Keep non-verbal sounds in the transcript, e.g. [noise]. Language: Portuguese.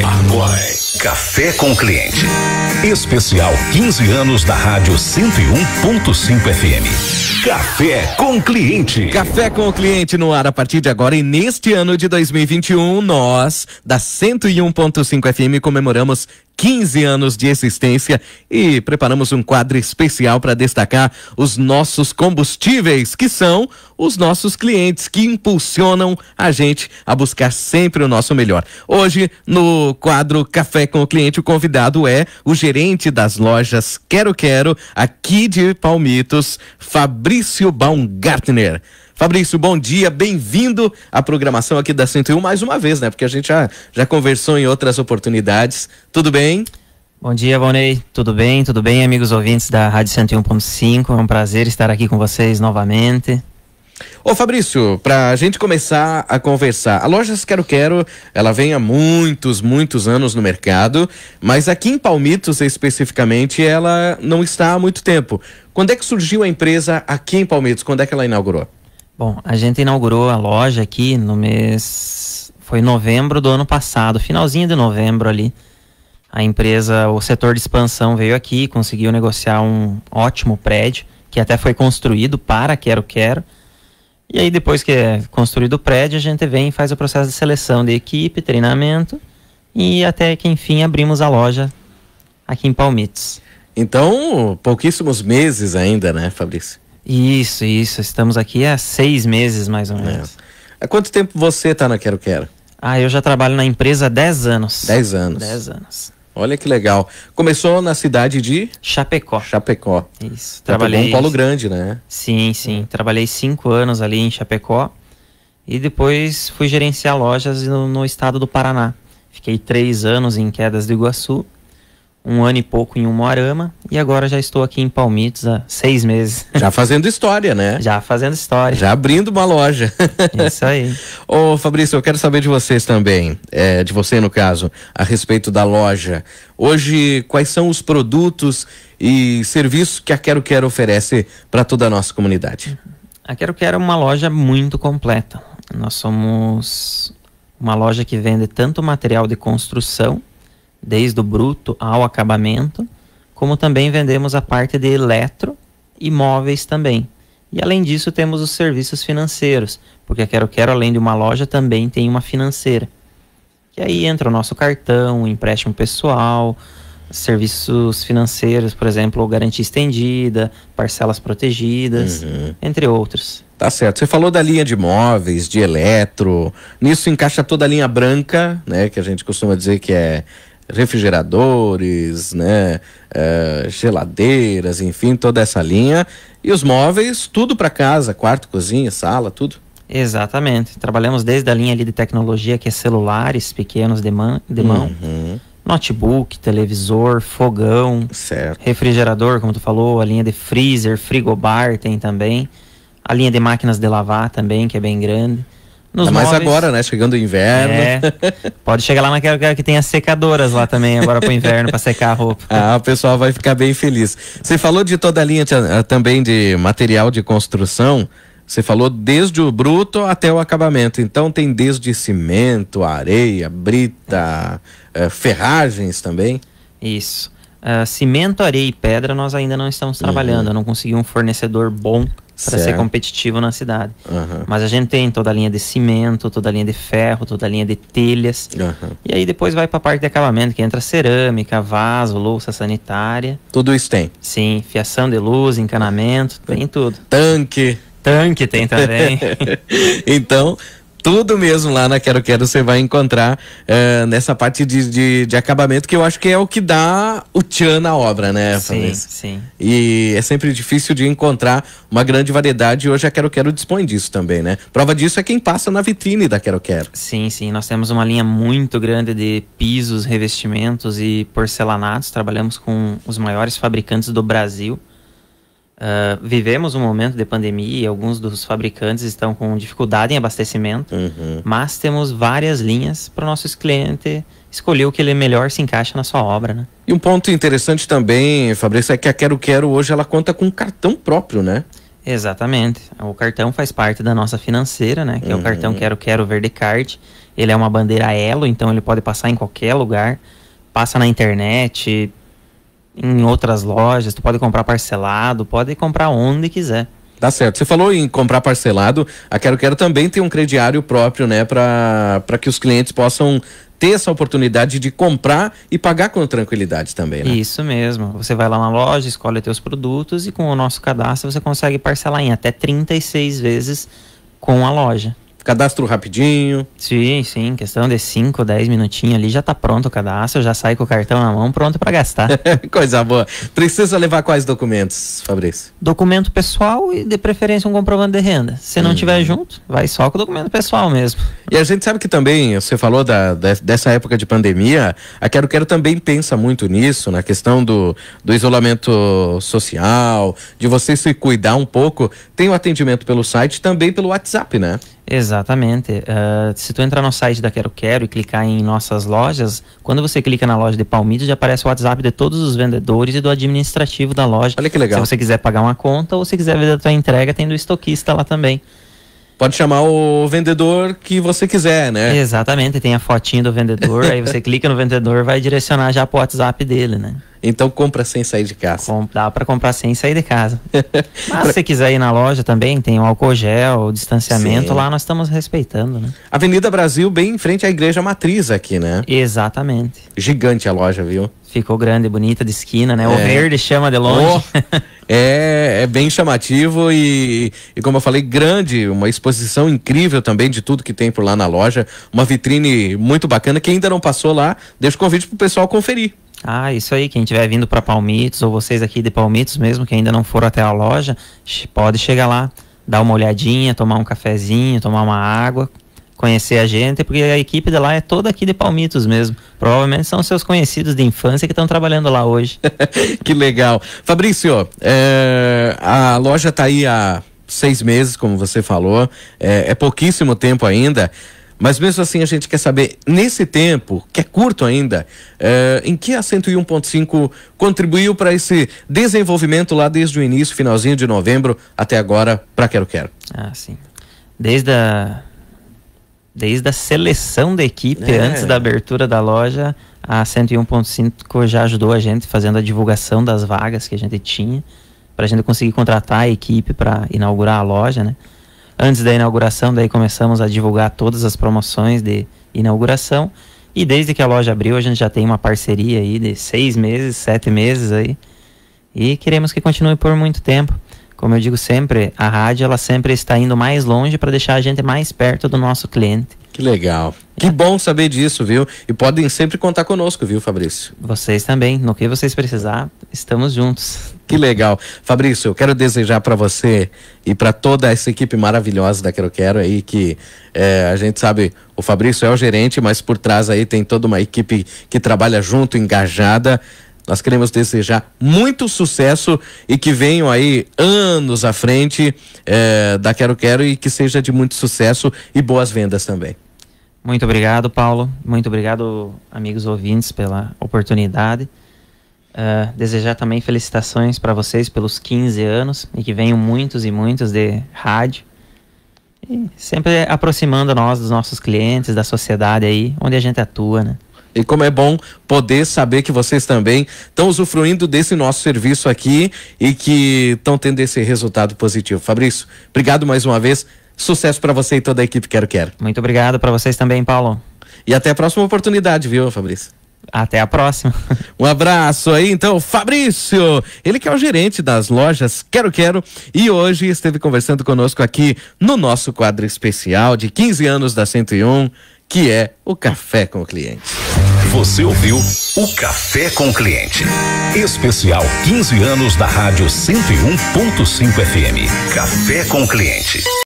Agora. Café com cliente. Especial 15 anos da Rádio 101.5 FM. Café com cliente. Café com o cliente no ar a partir de agora e neste ano de 2021, nós da 101.5 FM comemoramos 15 anos de existência e preparamos um quadro especial para destacar os nossos combustíveis, que são os nossos clientes que impulsionam a gente a buscar sempre o nosso melhor. Hoje, no quadro Café com o Cliente, o convidado é o gerente das lojas Quero Quero, aqui de Palmitos, Fabrício Baumgartner. Fabrício, bom dia, bem-vindo à programação aqui da 101 mais uma vez, né? Porque a gente já, já conversou em outras oportunidades. Tudo bem? Bom dia, Vonei. Tudo bem? Tudo bem, amigos ouvintes da Rádio 101.5. É um prazer estar aqui com vocês novamente. Ô Fabrício, para a gente começar a conversar, a loja Quero Quero, ela vem há muitos, muitos anos no mercado, mas aqui em Palmitos especificamente, ela não está há muito tempo. Quando é que surgiu a empresa aqui em Palmitos? Quando é que ela inaugurou? Bom, a gente inaugurou a loja aqui no mês. Foi novembro do ano passado, finalzinho de novembro ali. A empresa, o setor de expansão veio aqui, conseguiu negociar um ótimo prédio, que até foi construído para Quero Quero. E aí, depois que é construído o prédio, a gente vem e faz o processo de seleção de equipe, treinamento e até que enfim abrimos a loja aqui em Palmitos. Então, pouquíssimos meses ainda, né, Fabrício? Isso, isso. Estamos aqui há seis meses, mais ou é. menos. É. Há quanto tempo você está na Quero Quero? Ah, eu já trabalho na empresa há 10 anos. 10 anos. Dez anos. Olha que legal. Começou na cidade de Chapecó. Chapecó. Isso. É trabalhei em Paulo Grande, né? Sim, sim. É. Trabalhei cinco anos ali em Chapecó e depois fui gerenciar lojas no, no estado do Paraná. Fiquei três anos em Quedas do Iguaçu um ano e pouco em Umuarama e agora já estou aqui em Palmitos há seis meses. [laughs] Já fazendo história, né? Já fazendo história. Já abrindo uma loja. É isso aí. [laughs] Ô Fabrício, eu quero saber de vocês também, é, de você no caso, a respeito da loja. Hoje, quais são os produtos e serviços que a Quero Quero oferece para toda a nossa comunidade? A Quero Quero é uma loja muito completa. Nós somos uma loja que vende tanto material de construção desde o bruto ao acabamento, como também vendemos a parte de eletro e móveis também. E além disso, temos os serviços financeiros, porque a Quero Quero, além de uma loja, também tem uma financeira. Que aí entra o nosso cartão, o empréstimo pessoal, serviços financeiros, por exemplo, garantia estendida, parcelas protegidas, uhum. entre outros. Tá certo. Você falou da linha de móveis, de eletro. Nisso encaixa toda a linha branca, né, que a gente costuma dizer que é refrigeradores, né, é, geladeiras, enfim, toda essa linha. E os móveis, tudo para casa, quarto, cozinha, sala, tudo. Exatamente. Trabalhamos desde a linha ali de tecnologia, que é celulares pequenos de, man, de mão, uhum. notebook, televisor, fogão, certo. refrigerador, como tu falou, a linha de freezer, frigobar tem também, a linha de máquinas de lavar também, que é bem grande nos Mas móveis. agora, né? Chegando o inverno. É. Pode chegar lá naquela que, que tem as secadoras lá também, agora para o inverno, para secar a roupa. [laughs] Ah, o pessoal vai ficar bem feliz. Você falou de toda a linha ah, também de material de construção. Você falou desde o bruto até o acabamento. Então tem desde cimento, areia, brita, eh, ferragens também. Isso. Uh, cimento, areia e pedra nós ainda não estamos uhum. trabalhando. Uhum. Eu não consegui um fornecedor bom para ser competitivo na cidade. Uhum. Mas a gente tem toda a linha de cimento, toda a linha de ferro, toda a linha de telhas. Uhum. E aí depois vai para a parte de acabamento, que entra cerâmica, vaso, louça sanitária. Tudo isso tem? Sim, fiação de luz, encanamento, tem tudo. Tanque. Tanque tem também. [laughs] então, tudo mesmo lá na Quero Quero você vai encontrar uh, nessa parte de, de, de, acabamento que eu acho que é o que dá o tchan na obra, né, Sim, sim. E é sempre difícil de encontrar uma grande variedade e hoje a Quero Quero dispõe disso também, né? Prova disso é quem passa na vitrine da Quero Quero. Sim, sim. Nós temos uma linha muito grande de pisos, revestimentos e porcelanatos. Trabalhamos com os maiores fabricantes do Brasil. Ah, vivemos um momento de pandemia e alguns dos fabricantes estão com dificuldade em abastecimento, uhum. mas temos várias linhas para o nosso cliente escolher o que ele melhor se encaixa na sua obra, né? E um ponto interessante também, Fabrício, é que a Quero Quero hoje ela conta com um cartão próprio, né? Exatamente. O cartão faz parte da nossa financeira, né? Que uhum. é o cartão uhum. Quero Quero Verde Card. Ele é uma bandeira elo, então ele pode passar em qualquer lugar. Passa na internet, em outras lojas, tu pode comprar parcelado, pode comprar onde quiser. Tá certo. Você falou em comprar parcelado. A Quero Quero também tem um crediário próprio, né, para que os clientes possam ter essa oportunidade de comprar e pagar com tranquilidade também, né? Isso mesmo. Você vai lá na loja, escolhe teus produtos e com o nosso cadastro você consegue parcelar em até 36 vezes com a loja cadastro rapidinho. Sim, sim, questão de 5, 10 minutinhos ali, já tá pronto o cadastro, já sai com o cartão na mão, pronto para gastar. [laughs] Coisa boa. Precisa levar quais documentos, Fabrício? Documento pessoal e de preferência um comprovante de renda. Se não hum. tiver junto, vai só com o documento pessoal mesmo. E a gente sabe que também, você falou da, da dessa época de pandemia, a Quero Quero também pensa muito nisso, na questão do, do isolamento social, de você se cuidar um pouco. Tem o atendimento pelo site também pelo WhatsApp, né? Exatamente. Uh, se tu entrar no site da Quero Quero e clicar em nossas lojas, quando você clica na loja de Palmito, já aparece o WhatsApp de todos os vendedores e do administrativo da loja. Olha que legal. Se você quiser pagar uma conta ou se quiser ver a tua entrega, tem do estoquista lá também. Pode chamar o vendedor que você quiser, né? Exatamente, tem a fotinha do vendedor, aí você [laughs] clica no vendedor vai direcionar já pro WhatsApp dele, né? Então compra sem sair de casa. Com, dá para comprar sem sair de casa. [laughs] Mas se você quiser ir na loja também, tem o álcool gel, o distanciamento, Sim. lá nós estamos respeitando, né? Avenida Brasil, bem em frente à igreja matriz aqui, né? Exatamente. Gigante a loja, viu? Ficou grande, bonita, de esquina, né? O é. verde chama de longe. Oh, [laughs] é, é bem chamativo e, e, como eu falei, grande, uma exposição incrível também de tudo que tem por lá na loja. Uma vitrine muito bacana. Quem ainda não passou lá, deixa o convite pro pessoal conferir. Ah, isso aí, quem estiver vindo para Palmitos, ou vocês aqui de Palmitos mesmo, que ainda não foram até a loja, pode chegar lá, dar uma olhadinha, tomar um cafezinho, tomar uma água, conhecer a gente, porque a equipe de lá é toda aqui de Palmitos mesmo. Provavelmente são seus conhecidos de infância que estão trabalhando lá hoje. [laughs] que legal. Fabrício, é, a loja está aí há seis meses, como você falou, é, é pouquíssimo tempo ainda. Mas mesmo assim a gente quer saber, nesse tempo, que é curto ainda, eh, em que a 101.5 contribuiu para esse desenvolvimento lá desde o início, finalzinho de novembro, até agora, para Quero Quero? Ah, sim. Desde a, desde a seleção da equipe, é. antes da abertura da loja, a 101.5 já ajudou a gente fazendo a divulgação das vagas que a gente tinha, para a gente conseguir contratar a equipe para inaugurar a loja, né? antes da inauguração, daí começamos a divulgar todas as promoções de inauguração. E desde que a loja abriu, a gente já tem uma parceria aí de seis meses, sete meses aí. E queremos que continue por muito tempo. Como eu digo sempre, a rádio ela sempre está indo mais longe para deixar a gente mais perto do nosso cliente. Que legal. Que bom saber disso, viu? E podem sempre contar conosco, viu, Fabrício? Vocês também. No que vocês precisar, estamos juntos. Que legal. Fabrício, eu quero desejar para você e para toda essa equipe maravilhosa da Quero Quero aí, que é, a gente sabe, o Fabrício é o gerente, mas por trás aí tem toda uma equipe que trabalha junto, engajada. Nós queremos desejar muito sucesso e que venham aí anos à frente é, da Quero Quero e que seja de muito sucesso e boas vendas também. Muito obrigado, Paulo. Muito obrigado, amigos ouvintes, pela oportunidade. Uh, desejar também felicitações para vocês pelos 15 anos e que venham muitos e muitos de rádio. E sempre aproximando nós dos nossos clientes, da sociedade aí, onde a gente atua, né? E como é bom poder saber que vocês também estão usufruindo desse nosso serviço aqui e que estão tendo esse resultado positivo. Fabrício, obrigado mais uma vez. Sucesso para você e toda a equipe Quero Quero. Muito obrigado para vocês também, Paulo. E até a próxima oportunidade, viu, Fabrício? Até a próxima. [laughs] Um abraço aí, então, Fabrício. Ele que é o gerente das lojas Quero Quero e hoje esteve conversando conosco aqui no nosso quadro especial de 15 anos da 101 que é o Café com o Cliente. Você ouviu o Café com o Cliente. Especial 15 anos da Rádio 101.5 FM. Café com o Cliente.